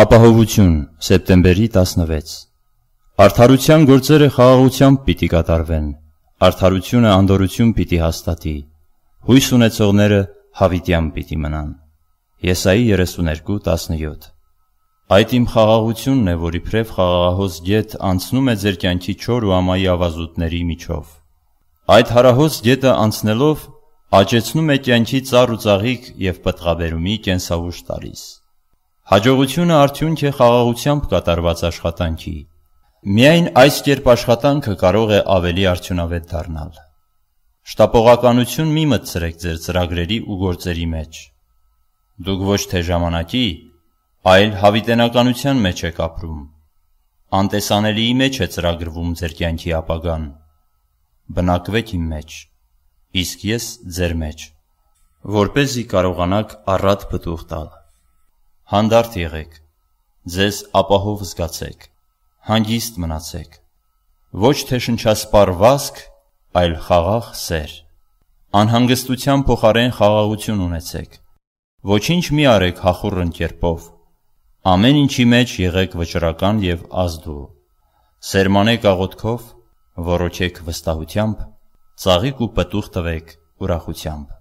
Ապահովություն, սեպտեմբերի 16 Արդարության գործերը խաղաղությամբ պիտի կատարվեն, արդարությունը անդորություն պիտի հաստատի, հույս ունեցողները հավիտյան պիտի մնան։ Եսայի 32:17 Այդ իմ խաղաղությունն է, որ իբրև խաղաղահոս գետ անցնում է ձեր կյանքի չոր ու ամայի ավազուտների միջով։ Այդ հարահոս գետը անցնելով աճեցնում է կյանքի ծառ ու ծաղիկ եւ պատղաբերումի կենսավուշ տալիս։ Հաջողությունը արդյունք է խաղաղությամբ կատարված աշխատանքի։ Միայն այս կերպ աշխատանքը կարող է ավելի արդյունավետ դառնալ։ Շտապողականություն մի մտցրեք ձեր ծրագրերի ու գործերի մեջ։ Դուք ոչ թե ժամանակի, այլ հավիտենականության մեջ եք ապրում։ Անտեսանելիի մեջ է ծրագրվում ձեր կյանքի ապագան։ Բնակվեք իմ մեջ, իսկ ես ձեր մեջ, որ เป զի կարողանաք առատ պտուղ տալ։ Հանդարտ եղեք, ձեզ ապահով զգացեք, հանգիստ մնացեք, ոչ թե շնչասպար վասկ, այլ խաղաղ սեր։ Անհանգստության փոխարեն խաղաղություն ունեցեք, ոչինչ մի արեք հախուռն կերպով, ամեն ինչի մեջ եղեք վճռական և ազդու, սերմանեք աղոտքով, որոչեք վստահությամբ, ծաղիկ ու պտուղ տվեք ուրախությամբ։